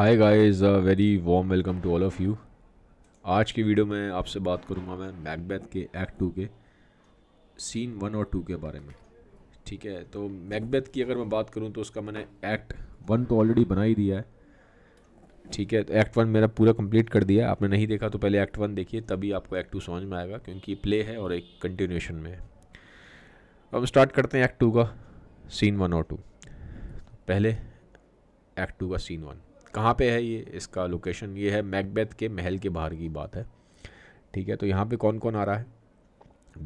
Hi guys a very warm welcome to all of you आज की video में आपसे बात करूंगा मैं मैकबैथ के एक्ट टू के सीन वन और टू के बारे में ठीक है तो मैकबैथ की अगर मैं बात करूं तो उसका मैंने एक्ट वन तो ऑलरेडी बना ही दिया है ठीक है तो एक्ट वन मेरा पूरा कंप्लीट कर दिया आपने नहीं देखा तो पहले एक्ट वन देखिए तभी आपको एक्ट टू समझ में आएगा क्योंकि प्ले है और एक कंटिन्यूशन में है अब स्टार्ट करते हैं एक्ट टू का सीन वन और टू पहले एक्ट टू का सीन वन कहाँ पे है ये इसका लोकेशन ये है मैकबेथ के महल के बाहर की बात है ठीक है तो यहाँ पे कौन कौन आ रहा है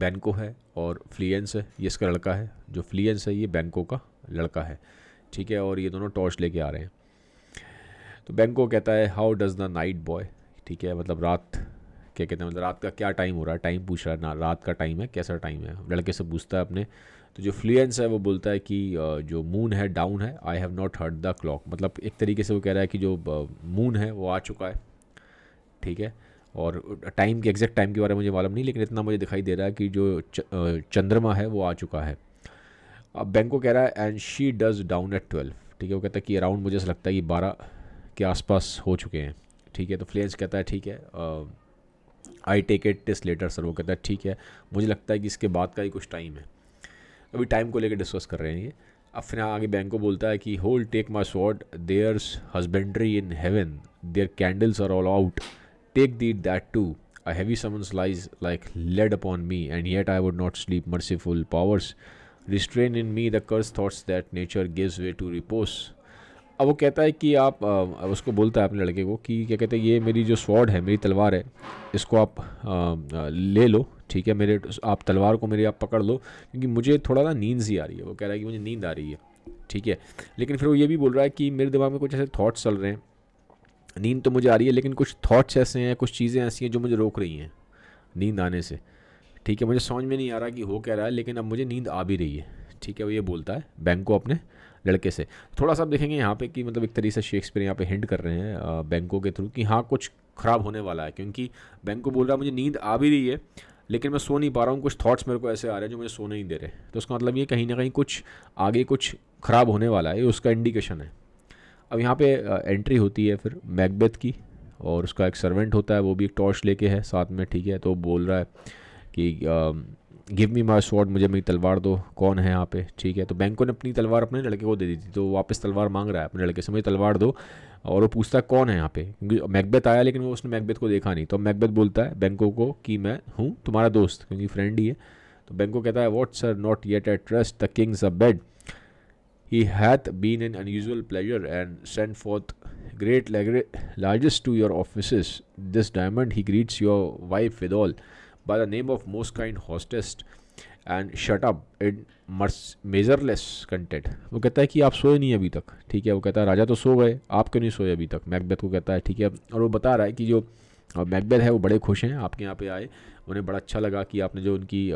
बैंको है और फ्लियंस है ये इसका लड़का है जो फ्लियंस है ये बैंको का लड़का है ठीक है और ये दोनों टॉर्च लेके आ रहे हैं तो बैंको कहता है how does the night boy ठीक है मतलब रात क्या कहते हैं मतलब रात का क्या टाइम हो रहा है टाइम पूछ रहा है ना रात का टाइम है कैसा टाइम है लड़के से पूछता है अपने तो जो फ्लुएंस है वो बोलता है कि जो मून है डाउन है I have not heard the clock मतलब एक तरीके से वो कह रहा है कि जो मून है वो आ चुका है ठीक है और टाइम के एग्जैक्ट टाइम के बारे में मुझे मालूम नहीं लेकिन इतना मुझे दिखाई दे रहा है कि जो चंद्रमा है वो आ चुका है अब बैंक को कह रहा है and she does down at twelve ठीक है वो कहता है कि अराउंड मुझे ऐसा लगता है कि बारह के आसपास हो चुके हैं ठीक है तो फ्लेंस कहता है ठीक है I take it test later sir वो कहता है ठीक है मुझे लगता है कि इसके बाद का ही कुछ टाइम है अभी टाइम को लेकर डिस्कस कर रहे हैं ये अब फिर आगे बैंक को बोलता है कि hold take my sword there's husbandry in heaven their candles are all out take thee that too a heavy summons lies like lead upon me and yet I would not sleep merciful powers restrain in me the cursed thoughts that nature gives way to repose अब वो कहता है कि आप आ, उसको बोलता है अपने लड़के को कि क्या कहते हैं ये मेरी जो स्वॉर्ड है मेरी तलवार है इसको आप आ, ले लो ठीक है मेरे आप तलवार को मेरे आप पकड़ लो क्योंकि मुझे थोड़ा ना नींद सी आ रही है वो कह रहा है कि मुझे नींद आ रही है ठीक है लेकिन फिर वो ये भी बोल रहा है कि मेरे दिमाग में कुछ ऐसे थाट्स चल रहे हैं नींद तो मुझे आ रही है लेकिन कुछ थाट्स ऐसे हैं कुछ चीज़ें ऐसी हैं जो मुझे रोक रही हैं नींद आने से ठीक है मुझे समझ में नहीं आ रहा कि हो कह रहा है लेकिन अब मुझे नींद आ भी रही है ठीक है वो ये बोलता है बैंको अपने लड़के से थोड़ा सा आप देखेंगे यहाँ पे कि मतलब एक तरीके से शेक्सपियर यहाँ पे हिंट कर रहे हैं बैंकों के थ्रू कि हाँ कुछ ख़राब होने वाला है क्योंकि बैंक को बोल रहा है मुझे नींद आ भी रही है लेकिन मैं सो नहीं पा रहा हूँ कुछ थाट्स मेरे को ऐसे आ रहे हैं जो मुझे सो नहीं दे रहे तो उसका मतलब ये कहीं ना कहीं कुछ आगे कुछ ख़राब होने वाला है ये उसका इंडिकेशन है अब यहाँ पे एंट्री होती है फिर मैकबेथ की और उसका एक सर्वेंट होता है वो भी एक टॉर्च लेके है साथ में ठीक है तो बोल रहा है कि गिव मी माई शॉर्ट मुझे मेरी तलवार दो कौन है यहाँ पे ठीक है तो बैंकों ने अपनी तलवार अपने लड़के को दे दी थी तो वापस तलवार मांग रहा है अपने लड़के से मुझे तलवार दो और वो पूछता है कौन है यहाँ पे क्योंकि मैकबेथ आया लेकिन वो उसने मैकबेथ को देखा नहीं तो मैकबेथ बोलता है बैंको को कि मैं हूँ तुम्हारा दोस्त क्योंकि फ्रेंड ही है तो बैंको कहता है what sir not yet at trust the king's a bed he hath been an unusual pleasure and send for great largest to your office this diamond he greets your wife with all by the name of most kind hostess and shut up mars measureless content वो कहता है कि आप सोए नहीं अभी तक ठीक है वो कहता है राजा तो सो गए आप क्यों नहीं सोए अभी तक मैकबेथ को कहता है ठीक है और वो बता रहा है कि जो मैकबेथ है वो बड़े खुश हैं आपके यहाँ पे आए उन्हें बड़ा अच्छा लगा कि आपने जो उनकी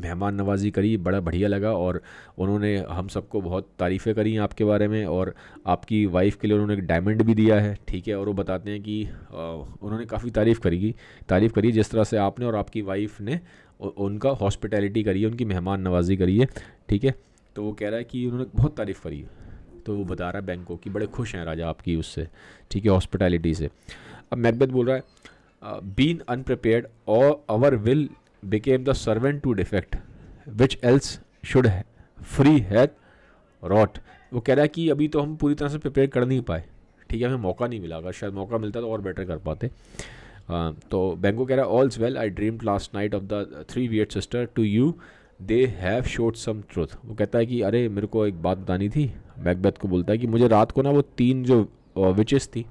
मेहमान नवाजी करी बड़ा बढ़िया लगा और उन्होंने हम सबको बहुत तारीफ़ें करी आपके बारे में और आपकी वाइफ़ के लिए उन्होंने एक डायमंड भी दिया है ठीक है और वो बताते हैं कि उन्होंने काफ़ी तारीफ़ करी तारीफ़ करी जिस तरह से आपने और आपकी वाइफ़ ने उनका हॉस्पिटैलिटी करिए उनकी मेहमान नवाजी करिए ठीक है तो वो कह रहा है कि उन्होंने बहुत तारीफ़ करी तो वो बता रहा है बैंकों की बड़े खुश हैं राजा आपकी उससे ठीक है हॉस्पिटैलिटी से अब मैकबेथ बोल रहा है बीन अनप्रपेयर्ड और our will became the servant to defect which else should free hath wrought वो कह रहा है कि अभी तो हम पूरी तरह से प्रिपेयर कर नहीं पाए ठीक है हमें मौका नहीं मिला अगर शायद मौका मिलता तो और बेटर कर पाते हाँ, तो बैंको कह रहा है all's well I dreamed last night of the three weird sister to you they have showed some truth वो कहता है कि अरे मेरे को एक बात बतानी थी मैकबेथ को बोलता है कि मुझे रात को ना वो तीन जो विचेस थी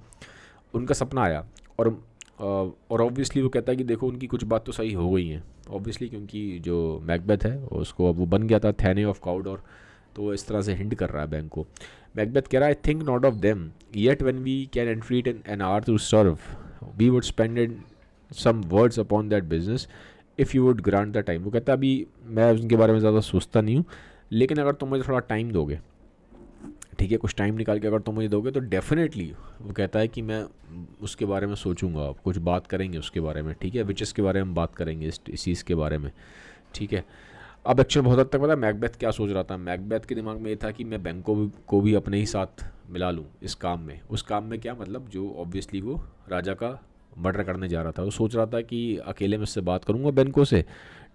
उनका सपना आया और और ऑब्वियसली वो कहता है कि देखो उनकी कुछ बात तो सही हो गई है ऑब्वियसली क्योंकि जो मैकबेथ है उसको अब वो बन गया था थैने ऑफ काउड और तो इस तरह से हिंट कर रहा है बैंक को मैकबेथ कह रहा है I think not of them yet when we can entreat an hour to serve we would spend it some words upon that business if you would grant the time वो कहता अभी मैं उनके बारे में ज़्यादा सोचता नहीं हूँ लेकिन अगर तुम मुझे थोड़ा टाइम दोगे ठीक है कुछ टाइम निकाल के अगर तुम मुझे दोगे तो डेफिनेटली वो कहता है कि मैं उसके बारे में सोचूंगा कुछ बात करेंगे उसके बारे में ठीक है विचेस के बारे में बात करेंगे इस चीज़ के बारे में ठीक है अब एक्चुअल बहुत हद तक पता है मैकबैथ क्या सोच रहा था मैकबैथ के दिमाग में ये था कि मैं बैंकों को भी अपने ही साथ मिला लूँ इस काम में उस काम में क्या मतलब जो ऑब्वियसली वो राजा का मर्डर करने जा रहा था वो सोच रहा था कि अकेले में उससे बात करूँगा बैंकों से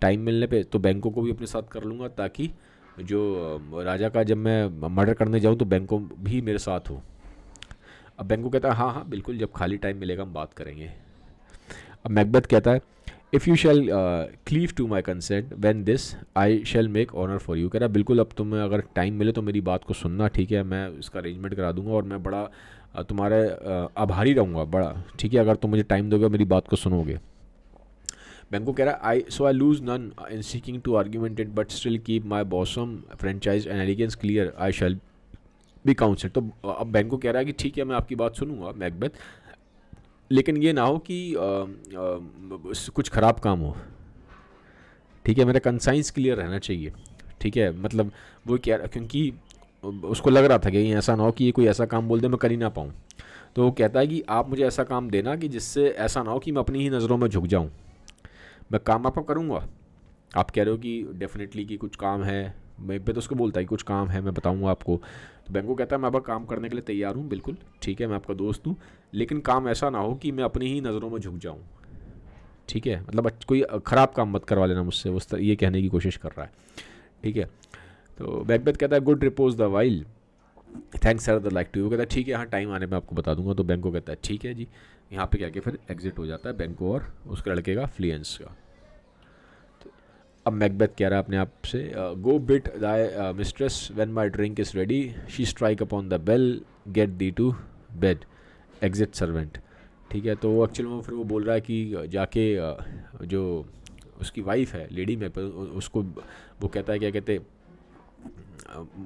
टाइम मिलने पर तो बैंकों को भी अपने साथ कर लूँगा ताकि जो राजा का जब मैं मर्डर करने जाऊँ तो बैंकों भी मेरे साथ हो अब बैंकों कहता है हाँ हाँ बिल्कुल जब खाली टाइम मिलेगा हम बात करेंगे अब मैकबैथ कहता है if you shall cleave to my consent when this I shall make honour for you कह रहा बिल्कुल अब तुम्हें अगर टाइम मिले तो मेरी बात को सुनना ठीक है मैं इसका अरेंजमेंट करा दूंगा और मैं बड़ा तुम्हारे आभारी रहूँगा बड़ा ठीक है अगर तुम मुझे टाइम दोगे मेरी बात को सुनोगे बैंको कह रहा है I so I lose none in seeking to augment it but still keep my bosom franchise and allegiance clear I shall be counsel तो अब बैंको कह रहा है कि ठीक है मैं आपकी बात सुनूंगा मैकबेथ लेकिन ये ना हो कि आ, आ, कुछ ख़राब काम हो ठीक है मेरा कंसाइंस क्लियर रहना चाहिए ठीक है मतलब वो क्या क्योंकि उसको लग रहा था कि ऐसा ना हो कि ये कोई ऐसा काम बोल दे मैं कर ही ना पाऊँ तो वो कहता है कि आप मुझे ऐसा काम देना कि जिससे ऐसा ना हो कि मैं अपनी ही नज़रों में झुक जाऊँ मैं काम आपका करूँगा आप कह रहे हो कि डेफिनेटली कि कुछ काम है मैं पे तो उसको बोलता है कि कुछ काम है मैं बताऊँगा आपको तो बैंक को कहता है मैं आपका काम करने के लिए तैयार हूँ बिल्कुल ठीक है मैं आपका दोस्त हूँ लेकिन काम ऐसा ना हो कि मैं अपनी ही नज़रों में झुक जाऊँ ठीक है मतलब कोई ख़राब काम मत करवा लेना मुझसे उस तर, ये कहने की कोशिश कर रहा है ठीक है तो बैकबेथ कहता है good repose the while thanks sir the like to you कहता है ठीक है यहाँ टाइम आने में आपको बता दूंगा तो बैंको कहता है ठीक है जी यहाँ पे क्या के फिर एग्जिट हो जाता है बैंको और उसके लड़के का फ्लियंस का तो अब मैकबेथ कह रहा है अपने आप से go bid thy mistress when my drink is ready she strike upon the bell get thee to bed exit servant ठीक है तो एक्चुअल में फिर वो बोल रहा है कि जाके जो उसकी वाइफ है लेडी में पर उसको वो कहता है क्या कहते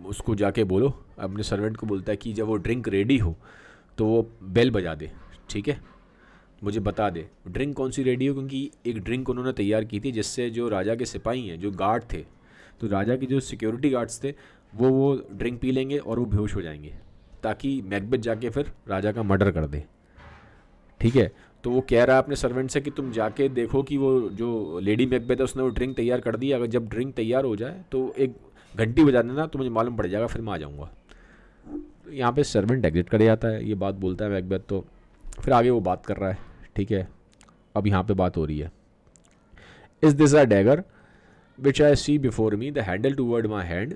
उसको जाके बोलो अपने सर्वेंट को बोलता है कि जब वो ड्रिंक रेडी हो तो वो बेल बजा दे ठीक है मुझे बता दे ड्रिंक कौन सी रेडी हो क्योंकि एक ड्रिंक उन्होंने तैयार की थी जिससे जो राजा के सिपाही हैं जो गार्ड थे तो राजा के जो सिक्योरिटी गार्ड्स थे वो वो ड्रिंक पी लेंगे और वो बेहोश हो जाएंगे ताकि मैकबेथ जाके फिर राजा का मर्डर कर दे ठीक है तो वो कह रहा है अपने सर्वेंट से कि तुम जाके देखो कि वो जो लेडी मैकबेथ है उसने वो ड्रिंक तैयार कर दी अगर जब ड्रिंक तैयार हो जाए तो एक घंटी बजा देना तो मुझे मालूम पड़ जाएगा फिर मैं आ जाऊँगा तो यहाँ पर सर्वेंट एग्जिट कर जाता है ये बात बोलता है मैकबेथ तो फिर आगे वो बात कर रहा है ठीक है अब यहाँ पर बात हो रही है is this a dagger I see before me the handle toward my hand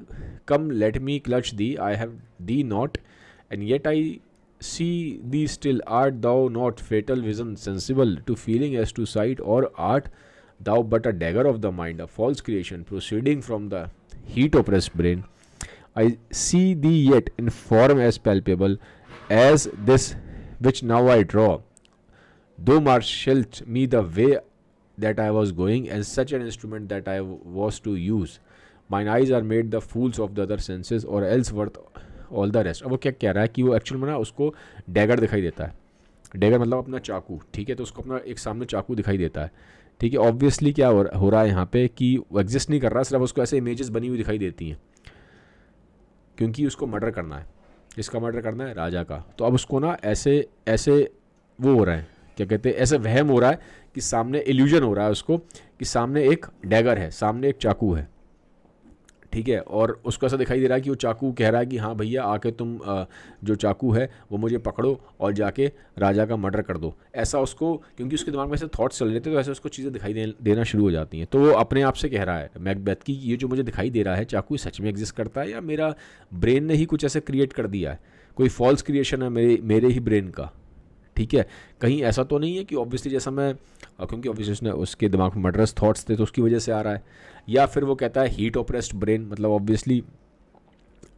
come let me clutch thee I have thee not and yet I see thee still. Art thou not fatal vision sensible to feeling as to sight, or art thou but a dagger of the mind, a false creation proceeding from the heat oppressed brain? I see thee yet in form as palpable as this which now I draw. Thou marshalled me the way that I was going, and such an instrument that I was to use. Mine eyes are made the fools of the other senses, or else worth all the rest अब वो क्या कह रहा है कि वो actual में ना उसको डैगर दिखाई देता है डैगर मतलब अपना चाकू ठीक है तो उसको अपना एक सामने चाकू दिखाई देता है ठीक है ऑब्वियसली क्या हो रहा है यहाँ पे कि एग्जिस्ट नहीं कर रहा सिर्फ उसको ऐसे इमेजेस बनी हुई दिखाई देती हैं क्योंकि उसको मर्डर करना है इसका मर्डर करना है राजा का तो अब उसको ना ऐसे ऐसे वो हो रहा है क्या कहते हैं ऐसे वहम हो रहा है कि सामने एल्यूजन हो रहा है उसको कि सामने एक डैगर है सामने एक चाकू है ठीक है और उसको ऐसा दिखाई दे रहा है कि वो चाकू कह रहा है कि हाँ भैया आके तुम जो चाकू है वो मुझे पकड़ो और जाके राजा का मर्डर कर दो ऐसा उसको क्योंकि उसके दिमाग में ऐसे थाट्स चल रहे थे तो ऐसे उसको चीज़ें दिखाई देना शुरू हो जाती हैं तो वो अपने आप से कह रहा है मैकबैथ की ये जो मुझे दिखाई दे रहा है चाकू सच में एग्जिस्ट करता है या मेरा ब्रेन ने ही कुछ ऐसे क्रिएट कर दिया है कोई फॉल्स क्रिएशन है मेरे मेरे ही ब्रेन का ठीक है कहीं ऐसा तो नहीं है कि ऑब्वियसली जैसा मैं क्योंकि ऑब्वियसली उसने उसके दिमाग में मर्डरस थाट्स थे तो उसकी वजह से आ रहा है या फिर वो कहता है हीट ओप्रेस्ड ब्रेन मतलब ऑब्वियसली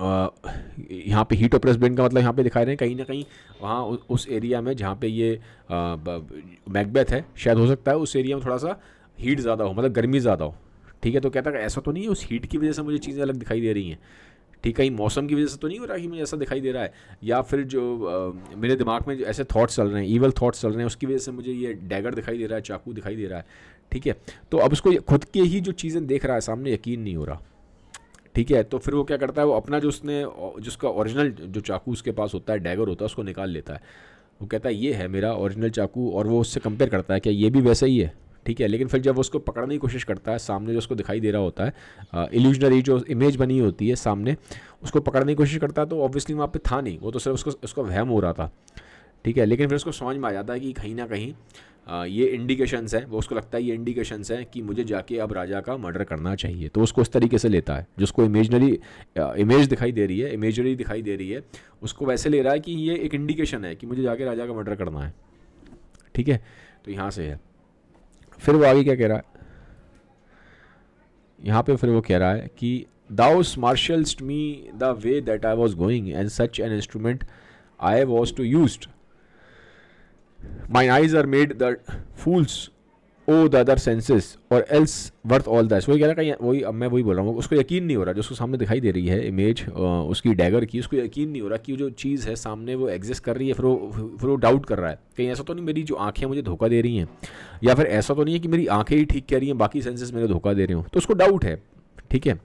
यहाँ पे हीट ऑपरेस्ड ब्रेन का मतलब यहाँ पे दिखा रहे हैं कहीं ना कहीं वहाँ उस एरिया में जहाँ पे ये मैकबेथ है शायद हो सकता है उस एरिया में थोड़ा सा हीट ज़्यादा हो मतलब गर्मी ज़्यादा हो ठीक है तो कहता है ऐसा तो नहीं है उस हीट की वजह से मुझे चीज़ें अलग दिखाई दे रही हैं ठीक है मौसम की वजह से तो नहीं हो रहा कि मुझे ऐसा दिखाई दे रहा है या फिर जो आ, मेरे दिमाग में ऐसे थॉट्स चल रहे हैं ईवल थॉट्स चल रहे हैं उसकी वजह से मुझे ये डैगर दिखाई दे रहा है चाकू दिखाई दे रहा है ठीक है तो अब उसको खुद के ही जो चीज़ें देख रहा है सामने यकीन नहीं हो रहा ठीक है तो फिर वो क्या करता है वो अपना जो उसने जिसका ओरिजिनल जो चाकू उसके पास होता है डैगर होता है उसको निकाल लेता है वो कहता है ये है मेरा ओरिजिनल चाकू और वो उससे कंपेयर करता है क्या ये भी वैसा ही है ठीक है लेकिन फिर जब वो उसको पकड़ने की कोशिश करता है सामने जो उसको दिखाई दे रहा होता है इल्यूजनरी जो इमेज बनी होती है सामने उसको पकड़ने की कोशिश करता है तो ऑब्वियसली वहाँ पे था नहीं वो तो सिर्फ उसको उसका वहम हो रहा था ठीक है लेकिन फिर उसको समझ में आ जाता है कि कहीं ना कहीं आ, ये इंडिकेशंस हैं वो उसको लगता है ये इंडिकेशंस हैं कि मुझे जाके अब राजा का मर्डर करना चाहिए तो उसको इस तरीके से लेता है जिसको इमेजनरी इमेज दिखाई दे रही है इमेजनरी दिखाई दे रही है उसको वैसे ले रहा है कि ये एक इंडिकेशन है कि मुझे जाके राजा का मर्डर करना है ठीक है तो यहाँ से है फिर वो आगे क्या कह रहा है यहाँ पे फिर वो कह रहा है कि thou marshals me the way that I was going and such an instrument I was to use my eyes are made the fools o the other senses or else worth all that's वही कह रहा है वही अब मैं वही बोल रहा हूँ उसको यकीन नहीं हो रहा जो उसको सामने दिखाई दे रही है इमेज उसकी डैगर की उसको यकीन नहीं हो रहा कि जो चीज़ है सामने वो एग्जिस्ट कर रही है फिर वो फिर वो डाउट कर रहा है कहीं ऐसा तो नहीं मेरी जो आंखें मुझे धोखा दे रही हैं या फिर ऐसा तो नहीं है कि मेरी आंखें ही ठीक कह रही हैं बाकी सेंसेस मेरे धोखा दे रहे हो तो उसको डाउट है ठीक है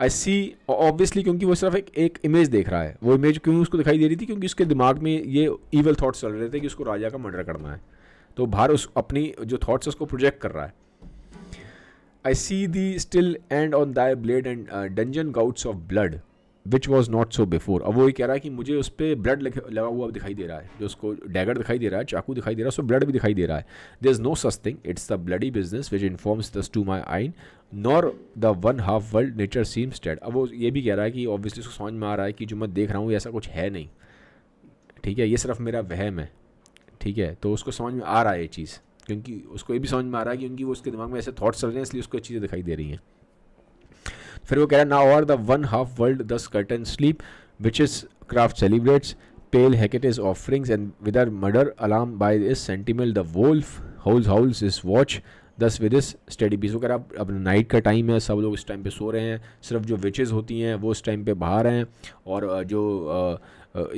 आई सी ऑब्वियसली क्योंकि वो सिर्फ एक एक इमेज देख रहा है वो इमेज क्यों उसको दिखाई दे रही थी क्योंकि उसके दिमाग में ये ईवल थाट्स चल रहे थे कि उसको राजा का मर्डर करना है तो बाहर उस अपनी जो थाट्स है उसको प्रोजेक्ट कर रहा है I see thee still and on thy blade and dungeon gouts of blood which was not so before अब वो ये कह रहा है कि मुझे उस पर ब्लड लगा हुआ दिखाई दे रहा है जो उसको डैगर दिखाई दे रहा है चाकू दिखाई दे रहा है उसको ब्लड भी दिखाई दे रहा है there is no such thing it's the bloody business which informs thus to my mine nor the one half world nature seem stead अब वो ये भी कह रहा है कि ऑब्वियसली उसको समझ में आ रहा है कि जो मैं देख रहा हूँ ऐसा कुछ है नहीं ठीक है ये सिर्फ मेरा वहम है ठीक है तो उसको समझ में आ रहा है ये चीज़ क्योंकि उसको ये भी समझ में आ रहा है कि उनकी वो उसके दिमाग में ऐसे थाट्स चल रहे हैं इसलिए उसको चीज़ें दिखाई दे रही हैं फिर वो कह रहा है now o'er the one half world thus cut and sleep which is craft celebrates Hecate is offerings and with are murder alarm by this sentinel the wolf howl howls is watch thus with his study peace वगैरह अब अब night का time है सब लोग इस time पे सो रहे हैं सिर्फ जो विचेज़ होती हैं वो इस टाइम पे बाहर हैं और जो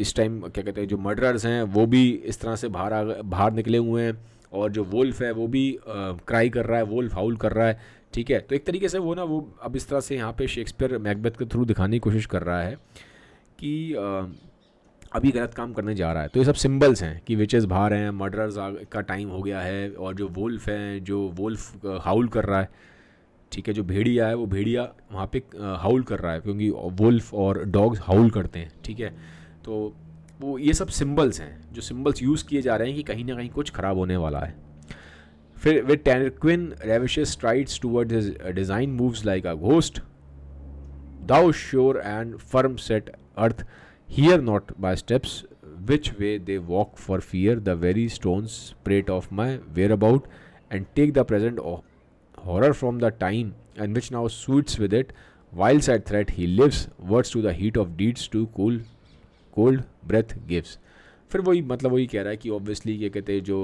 इस टाइम क्या कहते हैं जो मर्डरर्स हैं वो भी इस तरह से बाहर आ बाहर निकले हुए हैं और जो वोल्फ है वो भी क्राई कर रहा है वोल्फ हाउल कर रहा है ठीक है तो एक तरीके से वो ना वो अब इस तरह से यहाँ पे शेक्सपियर मैकबेथ के थ्रू दिखाने की कोशिश कर रहा है कि अभी गलत काम करने जा रहा है तो ये सब सिंबल्स हैं कि विचेस बाहर हैं मर्डरर्स का टाइम हो गया है और जो वोल्फ हैं जो वोल्फ हाउल कर रहा है ठीक है जो भेड़िया है वो भेड़िया वहाँ पे हाउल कर रहा है क्योंकि वुल्फ और डॉग्स हाउल करते हैं ठीक है तो वो ये सब सिंबल्स हैं जो सिंबल्स यूज़ किए जा रहे हैं कि कहीं ना कहीं कुछ ख़राब होने वाला है फिर with Tarquin ravish strides toward his design moves like a ghost thou sure and firm set earth hear not by steps which way they walk for fear the very stones prate of my where about and take the present horror from the time and which now sweets with it wild side threat he lives words to the heat of deeds to cool cold breath gives फिर वही मतलब वही कह रहा है कि obviously ये कहते हैं जो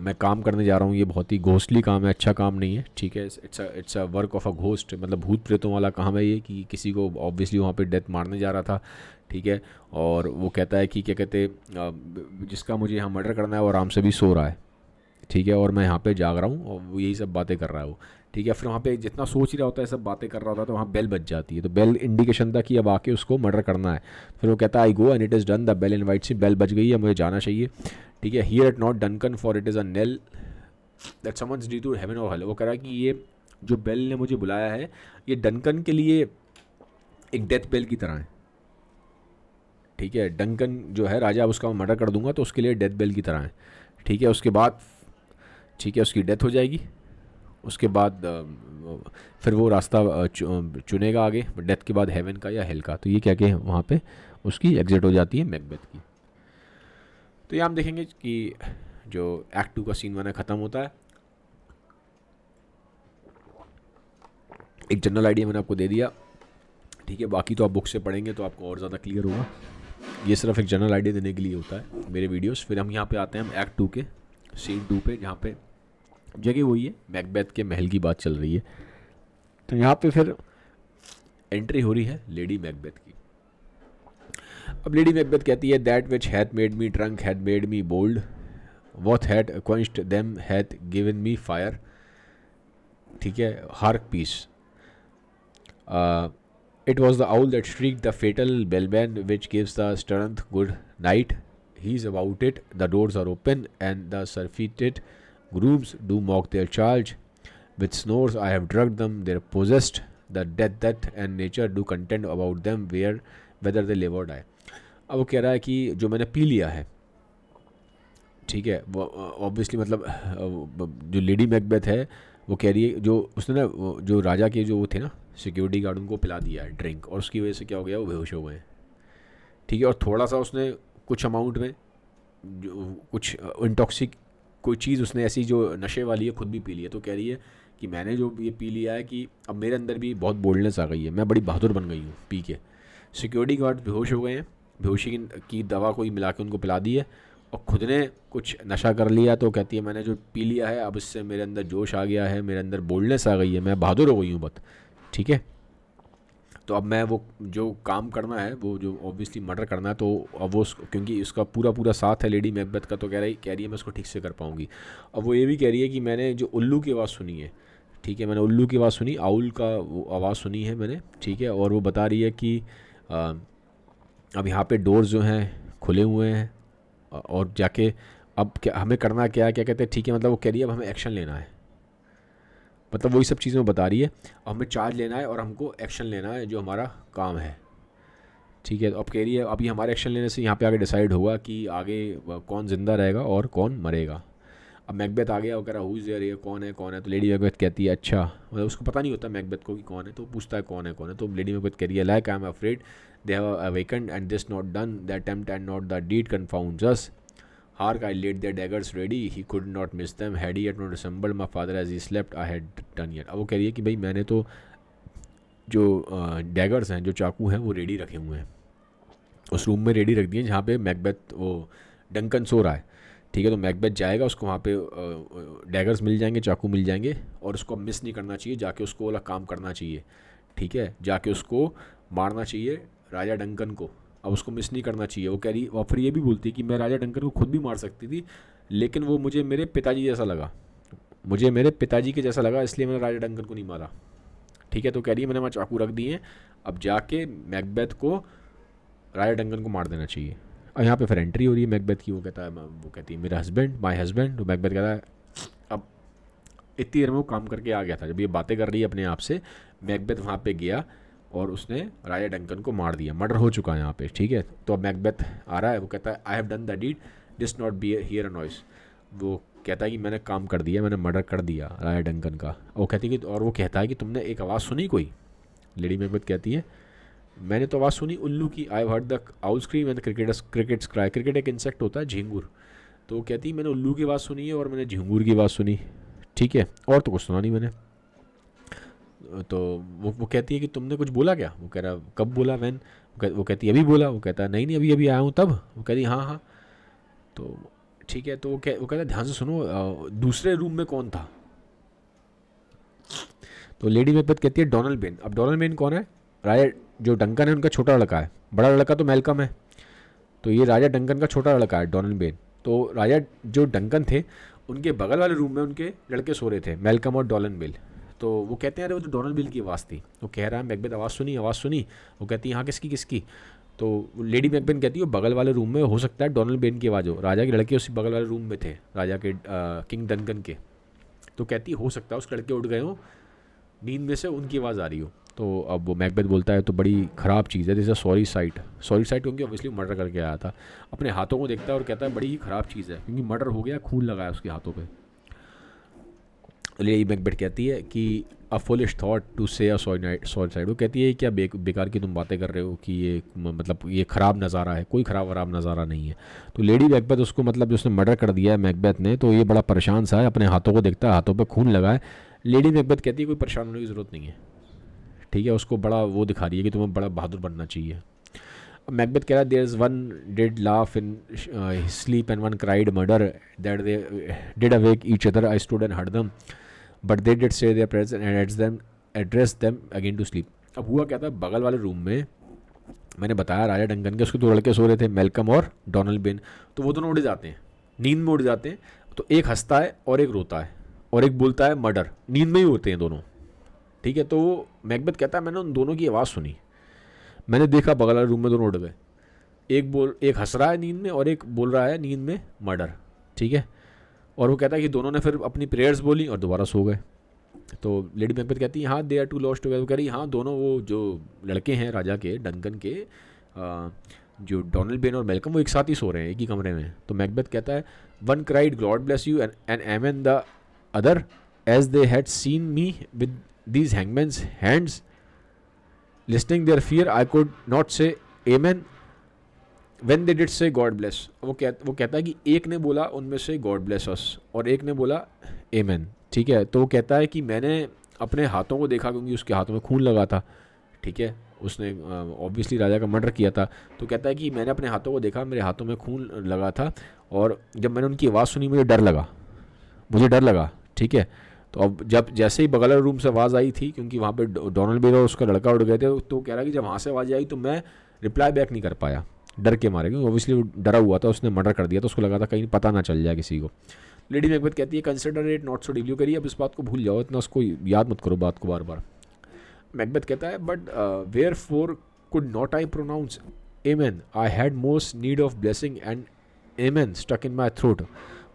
मैं काम करने जा रहा हूँ ये बहुत ही घोस्टली काम है अच्छा काम नहीं है ठीक है it's it's a work of a ghost मतलब भूत प्रेतों वाला काम है ये कि किसी को ऑब्वियसली वहाँ पे डेथ मारने जा रहा था ठीक है और वो कहता है कि क्या कहते जिसका मुझे यहाँ मर्डर करना है वो आराम से भी सो रहा है ठीक है और मैं यहाँ पे जाग रहा हूँ और वो यही सब बातें कर रहा है वो ठीक है फिर वहाँ पे जितना सोच रहा होता है सब बातें कर रहा होता है तो वहाँ बेल बज जाती है तो बेल इंडिकेशन था कि अब आके उसको मर्डर करना है फिर वो कहता है I go and it is done the bell white सी बेल बज गई है मुझे जाना चाहिए ठीक है hear it not Duncan for it is a knell that summons thee to heaven or hell वो कह रहा है कि ये जो बेल ने मुझे बुलाया है ये डनकन के लिए एक डेथ बेल की तरह है ठीक है डंकन जो है राजा अब उसका मर्डर कर दूंगा तो उसके लिए डेथ बेल की तरह है ठीक है उसके बाद ठीक है उसकी डेथ हो जाएगी उसके बाद फिर वो रास्ता चुनेगा आगे डेथ के बाद हेवन का या हेल का तो ये क्या कि वहाँ पे उसकी एग्ज़िट हो जाती है मैकबेथ की तो ये हम देखेंगे कि जो एक्ट टू का सीन वाना ख़त्म होता है एक जनरल आइडिया मैंने आपको दे दिया ठीक है बाकी तो आप बुक से पढ़ेंगे तो आपको और ज़्यादा क्लियर होगा ये सिर्फ एक जनरल आइडिया देने के लिए होता है मेरे वीडियोस फिर हम यहाँ पे आते हैं हम एक्ट टू के सीन टू पे जहाँ पे जगह वही है मैकबैथ के महल की बात चल रही है तो यहाँ पे फिर एंट्री हो रही है लेडी मैकबैथ की अब लेडी मैकबैद कहती है that which hath made me drunk hath made me bold what had quenched them hath given me fire ठीक है hark peace it was the owl that shriek the fatal bellman which gives the strength good night He is about it. The doors are open, and the surfeited grooms do mock their charge. With snores I have drugged them. They are possessed. The death, death and nature do contend about them where whether they live or die. अब वो कह रहा है कि जो मैंने P लिया है ठीक है वो ऑब्वियसली मतलब जो लेडी मैकबेथ है वो कह रही है जो उसने ना जो राजा के जो वो थे ना सिक्योरिटी गार्ड उनको पिला दिया ड्रिंक और उसकी वजह से क्या हो गया वो बेहोश हो गए ठीक है और थोड़ा सा उसने कुछ अमाउंट में जो कुछ इंटॉक्सिक कोई चीज़ उसने ऐसी जो नशे वाली है खुद भी पी ली है तो कह रही है कि मैंने जो ये पी लिया है कि अब मेरे अंदर भी बहुत बोल्डनेस आ गई है मैं बड़ी बहादुर बन गई हूँ पी के सिक्योरिटी गार्ड बेहोश हो गए हैं बेहोशी की दवा कोई मिला के उनको पिला दी है और खुद ने कुछ नशा कर लिया तो कहती है मैंने जो पी लिया है अब इससे मेरे अंदर जोश आ गया है मेरे अंदर बोल्डनेस आ गई है मैं बहादुर हो गई हूँ बहुत ठीक है तो अब मैं वो जो काम करना है वो जो ऑब्वियसली मर्डर करना है तो अब वो क्योंकि उसका पूरा पूरा साथ है लेडी मेहबत का तो कह रही कह रही है मैं उसको ठीक से कर पाऊँगी अब वो ये भी कह रही है कि मैंने जो उल्लू की आवाज़ सुनी है ठीक है मैंने उल्लू की आवाज़ सुनी आउल का वो आवाज़ सुनी है मैंने ठीक है और वो बता रही है कि अब यहाँ पे डोर्स जो हैं खुले हुए हैं और जाके अब क्या हमें करना क्या क्या कहते हैं ठीक है मतलब वो कह रही है अब हमें एक्शन लेना है मतलब वही सब चीज़ें वो बता रही है हमें चार्ज लेना है और हमको एक्शन लेना है जो हमारा काम है ठीक है तो अब कह रही है अभी हमारे एक्शन लेने से यहाँ पे आगे डिसाइड होगा कि आगे कौन ज़िंदा रहेगा और कौन मरेगा अब मैकबेथ आ गया वो कह रहा हुई जेर ये कौन है कौन है तो लेडी मैकबेथ कहती है अच्छा मतलब उसको पता नहीं होता मैकबेथ को कि कौन है तो पूछता है कौन है कौन है तो लेडी मैकबेथ कह रही है like I am afraid they have awaken and this not done the attempt and not the deed confound just Hark, I laid their daggers ready. He could not miss them. Had he yet not assembled my father as he slept, I had done yet. अब वो कह रही है कि भाई मैंने तो जो डैगर्स हैं जो चाकू हैं वो रेडी रखे हुए हैं उस रूम में रेडी रख दिए जहाँ पे मैकबेथ वो डंकन सो रहा है ठीक है तो मैकबेथ जाएगा उसको वहाँ पे डैगर्स मिल जाएंगे चाकू मिल जाएंगे और उसको मिस नहीं करना चाहिए जाके उसको वाला काम करना चाहिए ठीक है जाके उसको मारना चाहिए राजा डंकन को अब उसको मिस नहीं करना चाहिए वो कह रही और फिर ये भी बोलती कि मैं राजा डंकन को खुद भी मार सकती थी लेकिन वो मुझे मेरे पिताजी जैसा लगा मुझे मेरे पिताजी के जैसा लगा इसलिए मैंने राजा डंकन को नहीं मारा ठीक है तो कह रही है मैंने वहाँ चाकू रख दिए अब जाके मैकबैथ को राजा डंकन को मार देना चाहिए और यहाँ पे फिर एंट्री हो रही है मैकबैथ की वो कहता है वो कहती है मेरा हस्बैंड माय हस्बैंड तो मैकबैथ कहता है अब इतनी देर में वो काम करके आ गया था जब ये बातें कर रही है अपने आप से मैकबैथ वहाँ पे गया और उसने राजा डंकन को मार दिया मर्डर हो चुका है यहाँ पे ठीक है तो अब मैकबेथ आ रहा है वो कहता है I have done the deed didst not be hear a noise वो कहता है कि मैंने काम कर दिया मैंने मर्डर कर दिया राजा डंकन का वो कहती है कि और वो कहता है कि तुमने एक आवाज़ सुनी कोई लेडी मैकबेथ कहती है मैंने तो आवाज़ सुनी उल्लू की I heard the owl scream and cricket crickets cry cricket एक इंसेक्ट होता है झींगूर तो कहती है मैंने उल्लू की आवाज़ सुनी है और मैंने झींगूर की आवाज़ सुनी ठीक है और तो कुछ सुना नहीं मैंने तो वो वो कहती है कि तुमने कुछ बोला क्या वो कह रहा कब बोला वैन वो कहती अभी बोला वो कहता नहीं नहीं अभी अभी आया हूँ तब वो कहती हाँ हाँ तो ठीक है तो वो कह वो कहता ध्यान से सुनो दूसरे रूम में कौन था तो लेडी मेपत कहती है डोनल बेन अब डोनल बेन कौन है राजा जो डंकन है उनका छोटा लड़का है बड़ा लड़का तो मेलकम है तो ये राजा डंकन का छोटा लड़का है डोनल बेन तो राजा जो डंकन थे उनके बगल वाले रूम में उनके लड़के सो रहे थे मेलकम और डोलन बेल तो वो कहते हैं अरे वो जो डोनल बिल की आवाज़ थी वो कह रहा है मैकबेथ आवाज़ सुनी आवाज़ सुनी वो कहती है हाँ किसकी किसकी तो लेडी मैकबेन कहती है वो बगल वाले रूम में हो सकता है डोनल बेन की आवाज़ हो राजा के लड़के उसी बगल वाले रूम में थे राजा के किंग डनकन के तो कहती हो सकता है उस लड़के उठ गए हो नींद में से उनकी आवाज़ आ रही हो तो अब वो मैकबेथ बोलता है तो बड़ी ख़राब चीज़ है this a sorry sight sorry sight क्योंकि ऑब्वियसली मर्डर करके आया था अपने हाथों को देखता है और कहता है बड़ी ही ख़राब चीज़ है क्योंकि मर्डर हो गया खून लगाया उसके हाथों पर लिया मैकबेट कहती है कि अ फुलिश थॉट टू से अ वो कहती है क्या बेकार की तुम बातें कर रहे हो कि ये मतलब ये ख़राब नज़ारा है कोई ख़राब वराब नज़ारा नहीं है तो लेडी मैकबैथ उसको मतलब जो उसने मर्डर कर दिया है मैकबैत ने तो ये बड़ा परेशान सा है अपने हाथों को देखता है हाथों पर खून लगा है लेडी मैकबैथ कहती है कोई परेशान होने की ज़रूरत नहीं है ठीक है उसको बड़ा वो दिखा रही है कि तुम्हें बड़ा बहादुर बनना चाहिए मैकबेथ कह रहा है there is one did laugh in sleep and one cried murder that they did awake each other I stood and heard them हरदम but they did say their prayers and its them address them again to sleep अब हुआ क्या था बगल वाले room में मैंने बताया राजा डंगन के उसके दो लड़के सो रहे थे मेलकम और डोनल्ड बेन तो वो दोनों उड़ जाते हैं नींद में उड़ जाते हैं तो एक हंसता है और एक रोता है और एक बोलता है मर्डर नींद में ही होते हैं दोनों ठीक है तो वो मैकबेथ कहता है मैंने उन दोनों की आवाज़ सुनी मैंने देखा बगल वाले रूम में दोनों उड़ गए एक बोल एक हंस रहा है नींद में और एक बोल रहा है नींद में मर्डर ठीक है और वो कहता है कि दोनों ने फिर अपनी प्रेयर्स बोली और दोबारा सो गए तो लेडी मैम्पत कहती है हाँ there are two lost together कह रही हाँ दोनों वो जो लड़के हैं राजा के डंकन के आ, जो डोनल्ड बेन और मेलकम वो एक साथ ही सो रहे हैं एक ही कमरे में तो मैकबेथ कहता है one cried God bless you and amen the other as they had seen me with these hangman's hands listening their fear I could not say amen when they did say God bless वो कह वो कहता है कि एक ने बोला उनमें से गॉड ब्लेस अस और एक ने बोला मैन ठीक है तो वो कहता है कि मैंने अपने हाथों को देखा क्योंकि उसके हाथों में खून लगा था ठीक है उसने ऑब्वियसली राजा का मर्डर किया था तो कहता है कि मैंने अपने हाथों को देखा मेरे हाथों में खून लगा था और जब मैंने उनकी आवाज़ सुनी मुझे डर लगा मुझे डर लगा ठीक है तो अब जब जैसे ही बगल रूम से आवाज़ आई थी क्योंकि वहाँ पर डोनल्ड बेरो उसका लड़का उड़ गए थे तो कह रहा कि जब वहाँ से आवाज़ आई तो मैं रिप्लाई बैक नहीं कर पाया डर के मारे क्योंकि ओबियसली वो डरा हुआ था उसने मर्डर कर दिया तो उसको लगा था कहीं पता ना चल जाए किसी को लेडी मैकबेथ कहती है कंसिडर इट नॉट सो डिल्यू करिए अब इस बात को भूल जाओ इतना उसको याद मत करो बात को बार बार मैकबेथ कहता है but wherefore could not I pronounce amen I had most need of blessing and amen stuck in my throat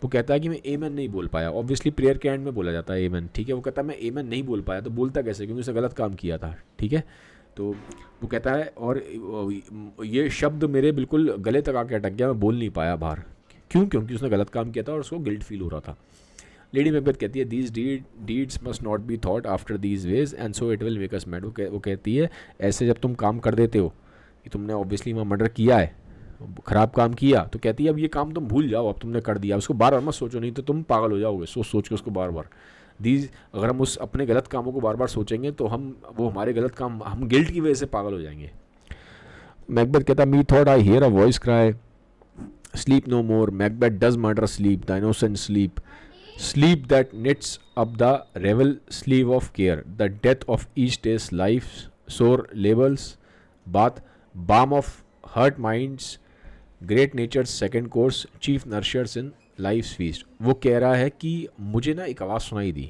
वो कहता है कि मैं एमन नहीं बोल पाया ऑब्वियसली प्रेयर के एंड में बोला जाता है एमन ठीक है वो कहता है मैं एमन नहीं बोल पाया तो बोलता कैसे क्योंकि उसने गलत काम किया था ठीक है तो वो कहता है और ये शब्द मेरे बिल्कुल गले तक आके अटक गया मैं बोल नहीं पाया बाहर क्यों क्योंकि उसने गलत काम किया था और उसको गिल्ट फील हो रहा था लेडी मेकबेथ कहती है these deed deeds must not be thought after these ways and so it will make us mad वो कहती है ऐसे जब तुम काम कर देते हो कि तुमने ऑब्वियसली वहाँ मर्डर किया है ख़राब काम किया तो कहती है अब ये काम तुम भूल जाओ अब तुमने कर दिया उसको बार बार मत सोचो नहीं तो तुम पागल हो जाओगे सोच सोच के उसको बार बार दीज अगर हम उस अपने गलत कामों को बार बार सोचेंगे तो हम वो हमारे गलत काम हम गिल्ट की वजह से पागल हो जाएंगे मैकबेथ कहता methought I hear a voice cry sleep no more Macbeth does murder sleep the innocent sleep sleep that knits up the ravel sleeve of care the death of each day's life sore labour's bath balm of hurt mind great nature second course chief nourishers in life feast वो कह रहा है कि मुझे ना एक आवाज़ सुनाई दी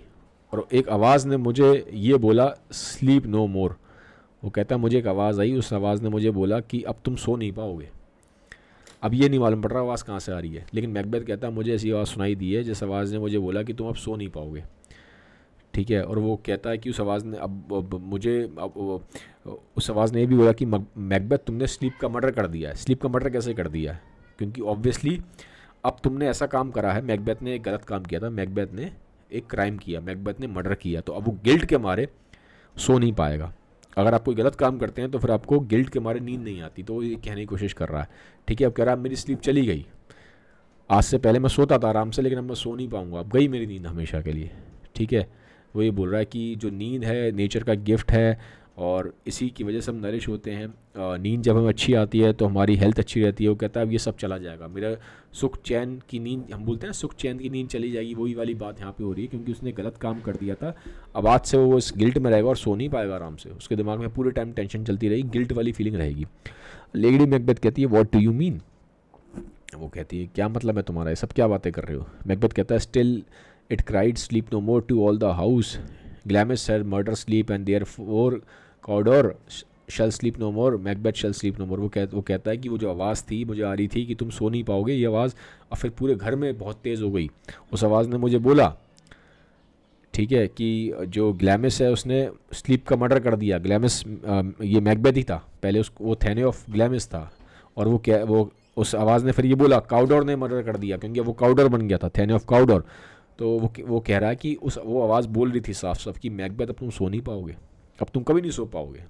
और एक आवाज़ ने मुझे ये बोला स्लीप नो मोर वो कहता है मुझे एक आवाज़ आई उस आवाज़ ने मुझे बोला कि अब तुम सो नहीं पाओगे अब ये नहीं मालूम पड़ रहा आवाज़ कहाँ से आ रही है लेकिन मैकबेथ कहता है मुझे ऐसी आवाज़ सुनाई दी है जिस आवाज़ ने मुझे बोला कि तुम अब सो नहीं पाओगे ठीक है और वो कहता है कि उस आवाज़ ने अब, अब मुझे अब, उस आवाज़ ने ये भी बोला कि मैकबेथ तुमने स्लीप का मर्डर कर दिया है स्लीप का मर्डर कैसे कर दिया है क्योंकि ऑब्वियसली अब तुमने ऐसा काम करा है मैकबैथ ने एक गलत काम किया था मैकबैथ ने एक क्राइम किया मैकबैथ ने मर्डर किया तो अब वो गिल्ट के मारे सो नहीं पाएगा अगर आप कोई गलत काम करते हैं तो फिर आपको गिल्ट के मारे नींद नहीं आती तो ये कहने की कोशिश कर रहा है ठीक है अब कह रहा है मेरी स्लीप चली गई आज से पहले मैं सोता था आराम से लेकिन अब मैं सो नहीं पाऊँगा अब गई मेरी नींद हमेशा के लिए ठीक है वो ये बोल रहा है कि जो नींद है नेचर का गिफ्ट है और इसी की वजह से हम नरिश होते हैं नींद जब हमें अच्छी आती है तो हमारी हेल्थ अच्छी रहती है वो कहता है अब ये सब चला जाएगा मेरा सुख चैन की नींद हम बोलते हैं सुख चैन की नींद चली जाएगी वही वाली बात यहाँ पे हो रही है क्योंकि उसने गलत काम कर दिया था अब आज से वो इस गिल्ट में रहेगा और सो नहीं पाएगा आराम से उसके दिमाग में पूरे टाइम टेंशन चलती रहेगी गिल्ट वाली फीलिंग रहेगी लेडी मैकबेथ कहती है वॉट डू यू मीन वो कहती है क्या मतलब है तुम्हारा ये सब क्या बातें कर रहे हो मैकबेथ कहता है still it cried sleep no more to all the house Glamis sir murder sleep and therefore Cawdor shall sleep no more Macbeth shall sleep no more वो कह वो कहता है कि वो जो आवाज़ थी मुझे आ रही थी कि तुम सो नहीं पाओगे ये आवाज़ और फिर पूरे घर में बहुत तेज़ हो गई उस आवाज़ ने मुझे बोला ठीक है कि जो ग्लैमिस है उसने स्लीप का मर्डर कर दिया ग्लैमिस ये मैकबैथ ही था पहले उस वो थैने ऑफ ग्लैमिस था और वो क्या वो उस आवाज़ ने फिर ये बोला काउडोर ने मर्डर कर दिया क्योंकि वो काउडर बन गया था थैने ऑफ काउडोर तो वो वो कह रहा है कि उस वो आवाज़ बोल रही थी साफ साफ कि मैकबैथ अब तुम सो नहीं पाओगे अब तुम कभी नहीं सो पाओगे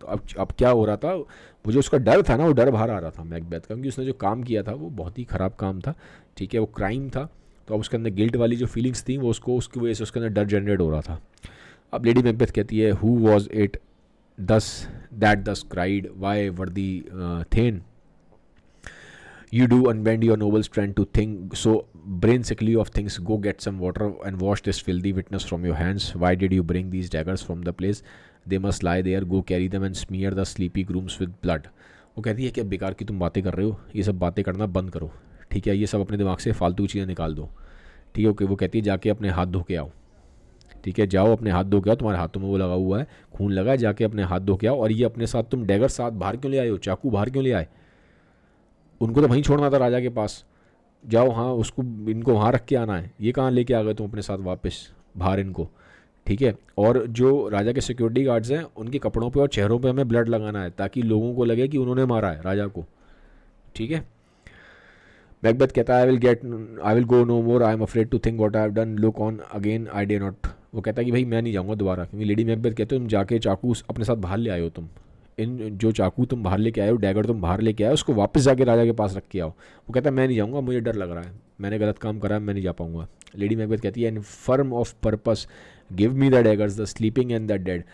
तो अब अब क्या हो रहा था वो जो उसका डर था ना वो डर बाहर आ रहा था मैकबैथ का क्योंकि उसने जो काम किया था वो बहुत ही ख़राब काम था ठीक है वो क्राइम था तो अब उसके अंदर गिल्ट वाली जो फीलिंग्स थी वो उसको उसकी वजह से उसके अंदर डर जनरेट हो रहा था अब लेडी मैकबैथ कहती है who was it thus that thus cried why worthy thane you do unbend your noble strength to think so brain sickly of things go get some water and wash this filthy witness from your hands why did you bring these daggers from the place they must lie there go carry them and smear the sleepy grooms with blood वो कहती है कि अब बेकार की तुम बातें कर रहे हो ये सब बातें करना बंद करो ठीक है ये सब अपने दिमाग से फालतू चीज़ें निकाल दो ठीक है ओके वो कहती है जाके अपने हाथ धो के आओ ठीक है जाओ अपने हाथ धो के आओ तुम्हारे हाथों में वो लगा हुआ है खून लगा है जाके अपने हाथ धो के आओ और ये अपने साथ तुम डैगर साथ बाहर क्यों ले आए हो चाकू बाहर क्यों ले आए उनको तो वहीं छोड़ना था राजा के पास जाओ हाँ उसको इनको वहाँ रख के आना है ये कहाँ लेके आ गए तुम अपने साथ वापस बाहर इनको ठीक है और जो राजा के सिक्योरिटी गार्ड्स हैं उनके कपड़ों पे और चेहरों पे हमें ब्लड लगाना है ताकि लोगों को लगे कि उन्होंने मारा है राजा को ठीक है मैकबेथ कहता है I will get I will go no more I am afraid to think what I done look on again I dare not वो कहता है कि भाई मैं नहीं जाऊँगा दोबारा क्योंकि लेडी मैकबेथ कहते हो तुम जाके चाकू अपने साथ बाहर ले आए हो तुम इन जो चाकू तुम बाहर लेके आए हो डैगर तुम बाहर लेके आए उसको वापस जाके राजा के पास रख के आओ वो कहता है मैं नहीं जाऊँगा मुझे डर लग रहा है मैंने गलत काम करा मैं नहीं जा पाऊँगा लेडी मैगवेद कहती है infirm of purpose give me the daggers the sleeping and the dead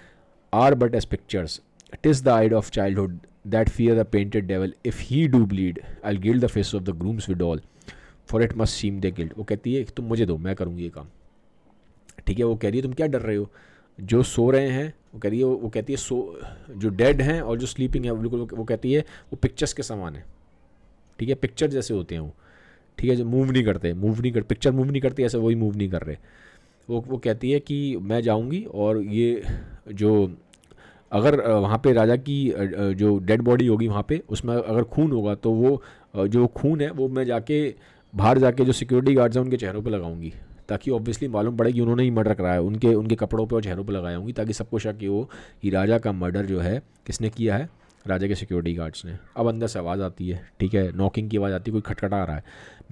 are but as pictures it is the eye of childhood that fear the painted devil if he do bleed I gild the face of the grooms withal for it must seem the guilt वो कहती है तुम मुझे दो मैं करूँगी ये काम ठीक है वो कह रही है तुम क्या डर रहे हो जो सो रहे हैं वो कह रही है वो कहती है सो जो डेड हैं और जो स्लीपिंग है बिल्कुल वो कहती है वो पिक्चर्स के समान है ठीक है पिक्चर जैसे होते हैं वो ठीक है जो मूव नहीं करते मूव नहीं कर पिक्चर मूव नहीं करती ऐसे वही मूव नहीं कर रहे वो वो कहती है कि मैं जाऊंगी और ये जो अगर वहाँ पे राजा की जो डेड बॉडी होगी वहाँ पे उसमें अगर खून होगा तो वो जो खून है वो मैं जाके बाहर जाके जो सिक्योरिटी गार्ड्स हैं उनके चेहरों पे लगाऊंगी ताकि ऑब्वियसली मालूम पड़े कि उन्होंने ही मर्डर कराया उनके उनके कपड़ों पर और चेहरों पर लगाए होंगी ताकि सबको शक हो कि राजा का मर्डर जो है किसने किया है राजा के सिक्योरिटी गार्ड्स ने अब अंदर से आवाज़ आती है ठीक है नॉकिंग की आवाज़ आती है कोई खटखटा रहा है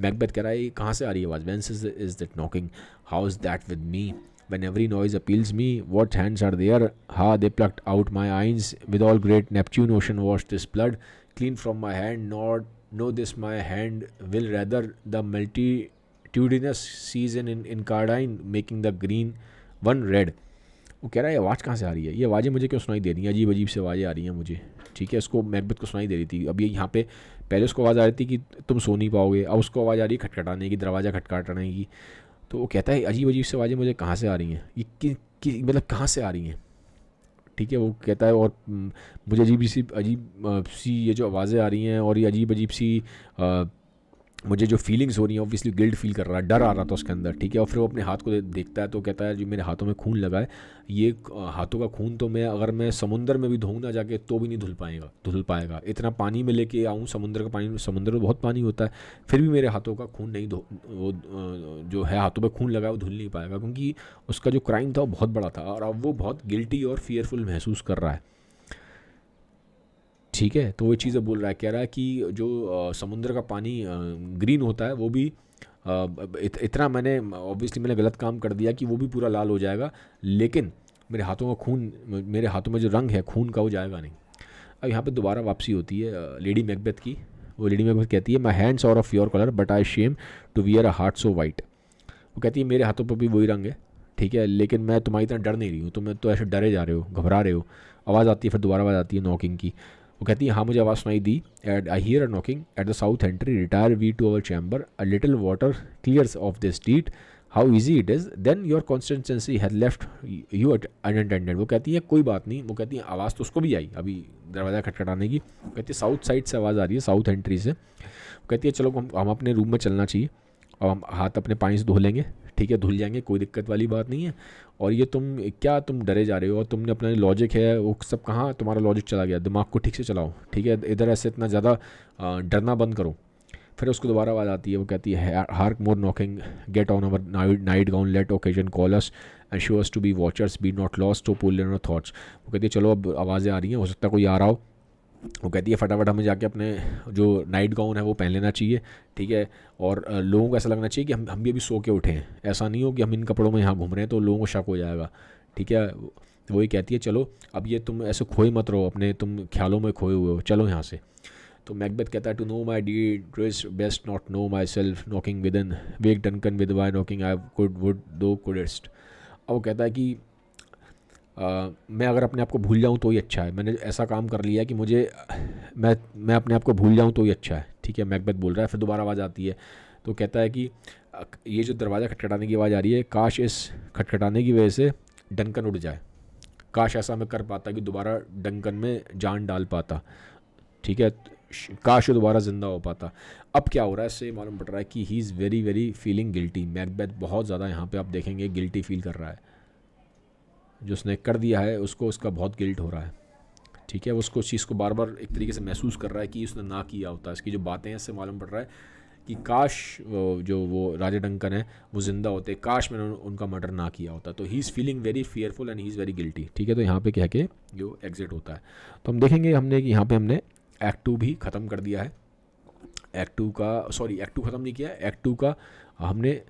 मैकबेथ कह रहा है कहाँ से आ रही है आवाज़ whence is is that knocking how is that with me when every noise appals me what hands are there ha they plucked out my eyes with all great Neptune ocean wash this blood clean from my hand not no this my hand will rather the multitudinous seas in incarnadine making the green one red वो कह रहा है आवाज़ कहाँ से आ रही है ये आवाज़ें मुझे क्यों सुनाई दे रही हैं अजीब अजीब से आवाज़ें आ रही हैं मुझे ठीक है उसको मैकबत को सुनाई दे रही थी अब ये यहाँ पे पहले उसको आवाज़ आ रही थी कि तुम सो नहीं पाओगे अब उसको आवाज़ आ रही है खटखटाने की दरवाज़ा खटखटाने की तो वो कहता है अजीब अजीब से आवाज़ें मुझे कहाँ से आ रही हैं ये कि, कि मतलब कहाँ से आ रही हैं ठीक है वो कहता है और मुझे अजीब सी अजीब सी ये जो आवाज़ें आ रही हैं और ये अजीब अजीब सी मुझे जो फीलिंग्स हो रही हैं ऑब्वियसली गिल्ड फील कर रहा है डर आ रहा था उसके अंदर ठीक है और फिर वो अपने हाथ को देखता है तो कहता है जो मेरे हाथों में खून लगा है ये हाथों का खून तो मैं अगर मैं समुंदर में भी धोऊँ ना जाके तो भी नहीं धुल पाएगा धुल पाएगा इतना पानी में लेके आऊँ समुंदर का पानी समुंदर में बहुत पानी होता है फिर भी मेरे हाथों का खून नहीं धो वो जो है हाथों में खून लगा वो धुल नहीं पाएगा क्योंकि उसका जो क्राइम था वो बहुत बड़ा था और अब वो बहुत गिल्टी और फियरफुल महसूस कर रहा है ठीक है तो वो चीज़ें बोल रहा है कह रहा है कि जो समुद्र का पानी ग्रीन होता है वो भी इत, इतना मैंने ऑब्वियसली मैंने गलत काम कर दिया कि वो भी पूरा लाल हो जाएगा लेकिन मेरे हाथों का खून मेरे हाथों में जो रंग है खून का वो जाएगा नहीं अब यहाँ पे दोबारा वापसी होती है लेडी मैकबेथ की वो लेडी मैकबेथ कहती है my hands are of your colour but I shame to wear a heart so white वो कहती है मेरे हाथों पर भी वही रंग है ठीक है लेकिन मैं तुम्हारी तरह डर नहीं रही हूँ तुम तो, तो ऐसे डरे जा रहे हो घबरा रहे हो आवाज़ आती है फिर दोबारा आवाज़ आती है नॉकिंग की वो कहती है हाँ मुझे आवाज़ सुनाई दी at I hear a knocking at the south entry retire we to our chamber a little water clears of the street how easy it is then your constancy has left you unattended वो कहती है कोई बात नहीं वो कहती है आवाज़ तो उसको भी आई अभी दरवाज़ा खटखटाने की कहती है साउथ साइड से आवाज़ आ रही है साउथ एंट्री से कहती है चलो हम हम अपने रूम में चलना चाहिए और हम हाथ अपने पानी से धो लेंगे ठीक है धुल जाएंगे कोई दिक्कत वाली बात नहीं है और ये तुम क्या तुम डरे जा रहे हो और तुमने अपना लॉजिक है वो सब कहाँ तुम्हारा लॉजिक चला गया दिमाग को ठीक से चलाओ ठीक है इधर ऐसे इतना ज़्यादा डरना बंद करो फिर उसको दोबारा आवाज़ आती है वो कहती है hark more knocking get on our night night gown let occasion call us and show us to be watchers be not lost to pull thoughts वो कहती है चलो अब आवाज़ें आ रही हैं हो सकता है कोई आ रहा हो वो कहती है फटाफट हमें जाके अपने जो नाइट गाउन है वो पहन लेना चाहिए ठीक है और लोगों को ऐसा लगना चाहिए कि हम हम भी अभी सो के उठे हैं ऐसा नहीं हो कि हम इन कपड़ों में यहाँ घूम रहे हैं तो लोगों को शक हो जाएगा ठीक है वही कहती है चलो अब ये तुम ऐसे खोए मत रहो अपने तुम ख्यालों में खोए हुए हो चलो यहाँ से तो मैकबेथ कहता है to know my deed dress best not know myself knocking within wake Duncan with thy knocking I could would though couldest अब वो कहता है कि मैं अगर अपने आप को भूल जाऊँ तो ही अच्छा है मैंने ऐसा काम कर लिया कि मुझे मैं मैं अपने आप को भूल जाऊँ तो ही अच्छा है ठीक है मैकबेथ बोल रहा है फिर दोबारा आवाज़ आती है तो कहता है कि ये जो दरवाज़ा खटखटाने की आवाज़ आ रही है काश इस खटखटाने की वजह से डंकन उड़ जाए काश ऐसा मैं कर पाता कि दोबारा डंकन में जान डाल पाता ठीक है काश वो दोबारा ज़िंदा हो पाता अब क्या हो रहा है इससे मालूम पड़ रहा है कि he is very very feeling guilty Macbeth बहुत ज़्यादा यहाँ पे आप देखेंगे गिल्टी फील कर रहा है जो उसने कर दिया है उसको उसका बहुत गिल्ट हो रहा है ठीक है उसको उस चीज़ को बार बार एक तरीके से महसूस कर रहा है कि उसने ना किया होता इसकी जो बातें हैं इससे मालूम पड़ रहा है कि काश जो वो राजा डंकन है वो ज़िंदा होते काश मैंने उनका मर्डर ना किया होता तो he is feeling very fearful and he is very guilty ठीक है तो यहाँ पे कह के जो एग्ज़िट होता है तो हम देखेंगे हमने यहाँ पे हमने एक्ट टू भी ख़त्म कर दिया है एक्ट टू का सॉरी एक्ट टू ख़त्म नहीं किया एक्ट टू का हमने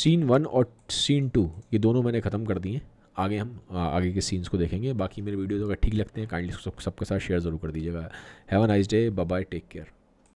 सीन वन और सीन टू ये दोनों मैंने ख़त्म कर दिए आगे हम आगे के सीन्स को देखेंगे बाकी मेरे वीडियोज़ अगर ठीक लगते हैं काइंडली सबके साथ शेयर ज़रूर कर दीजिएगा have a nice day bye take care